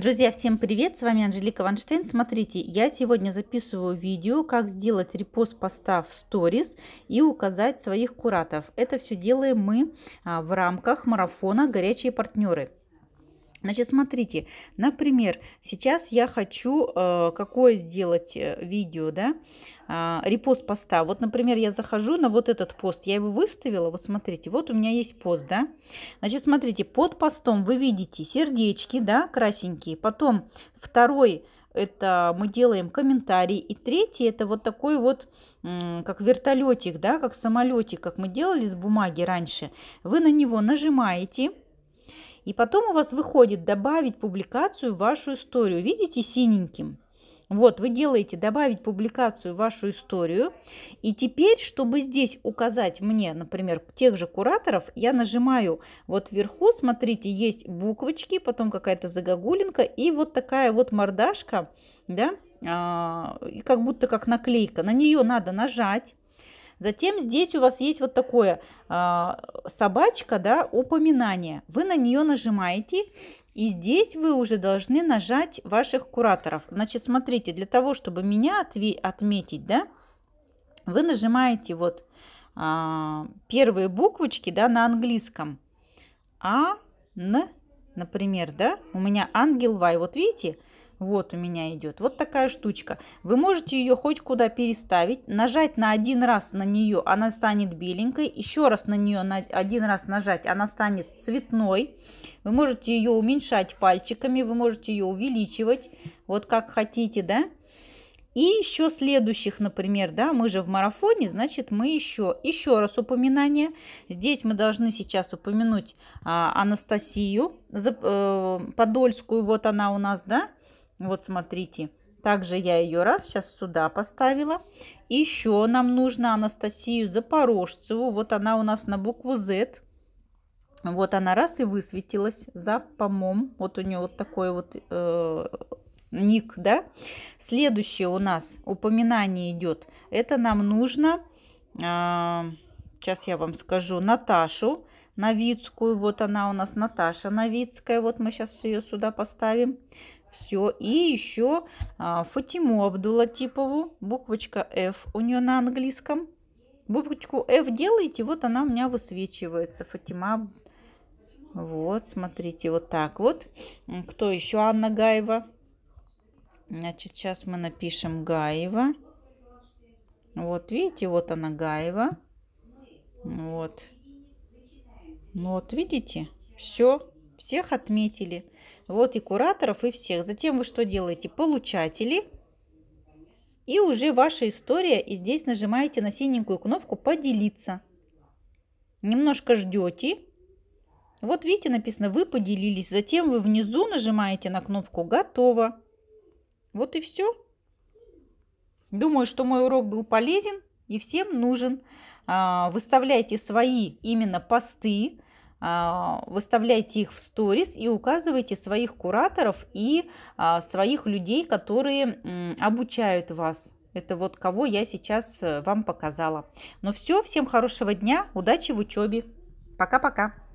Друзья, всем привет! С вами Анжелика Ванштейн. Смотрите, я сегодня записываю видео, как сделать репост поста в сторис и указать своих кураторов. Это все делаем мы а, в рамках марафона «Горячие партнеры». Значит, смотрите, например, сейчас я хочу э, какое сделать э, видео, да, э, репост поста. Вот, например, я захожу на вот этот пост, я его выставила, вот смотрите, вот у меня есть пост, да. Значит, смотрите, под постом вы видите сердечки, да, красенькие, потом второй это мы делаем комментарий. И третий это вот такой вот, как вертолетик, да, как самолетик, как мы делали с бумаги раньше. Вы на него нажимаете, и потом у вас выходит добавить публикацию в вашу историю. Видите, синеньким. Вот, вы делаете «Добавить публикацию в вашу историю». И теперь, чтобы здесь указать мне, например, тех же кураторов, я нажимаю вот вверху, смотрите, есть буквочки, потом какая-то загогулинка и вот такая вот мордашка, да, а, и как будто как наклейка. На нее надо нажать. Затем здесь у вас есть вот такое э, собачка, да, упоминание. Вы на нее нажимаете, и здесь вы уже должны нажать ваших кураторов. Значит, смотрите, для того, чтобы меня отметить, да, вы нажимаете вот э, первые буквочки, да, на английском. А, Н, например, да, у меня ангел Вай. Вот видите, вот у меня идет. Вот такая штучка. Вы можете ее хоть куда переставить, нажать на один раз на нее, она станет беленькой. Еще раз на нее на один раз нажать, она станет цветной. Вы можете ее уменьшать пальчиками, вы можете ее увеличивать, вот как хотите, да. И еще следующих, например, да, мы же в марафоне, значит, мы еще, еще раз упоминание. Здесь мы должны сейчас упомянуть а, Анастасию э, Подольскую, вот она у нас, да, вот смотрите, также я ее раз сейчас сюда поставила. Еще нам нужно Анастасию Запорожцеву. Вот она у нас на букву Z. Вот она раз и высветилась за помом. Вот у нее вот такой вот э, ник, да. Следующее у нас упоминание идет. Это нам нужно, э, сейчас я вам скажу, Наташу Новицкую. Вот она у нас Наташа Новицкая. Вот мы сейчас ее сюда поставим. Все. И еще а, Фатиму Абдулатипову, буквочка F у нее на английском. Буквочку F делаете, вот она у меня высвечивается. Фатима. Вот, смотрите, вот так вот. Кто еще? Анна Гаева. Значит, сейчас мы напишем Гаева. Вот, видите, вот она Гаева. Вот. Ну вот, видите? Все. Всех отметили. Вот и кураторов, и всех. Затем вы что делаете? Получатели. И уже ваша история. И здесь нажимаете на синенькую кнопку «Поделиться». Немножко ждете. Вот видите, написано «Вы поделились». Затем вы внизу нажимаете на кнопку «Готово». Вот и все. Думаю, что мой урок был полезен и всем нужен. А, выставляйте свои именно посты, а, выставляйте их в сторис и указывайте своих кураторов и а, своих людей, которые обучают вас. Это вот кого я сейчас э, вам показала. Ну все, всем хорошего дня, удачи в учебе. Пока-пока.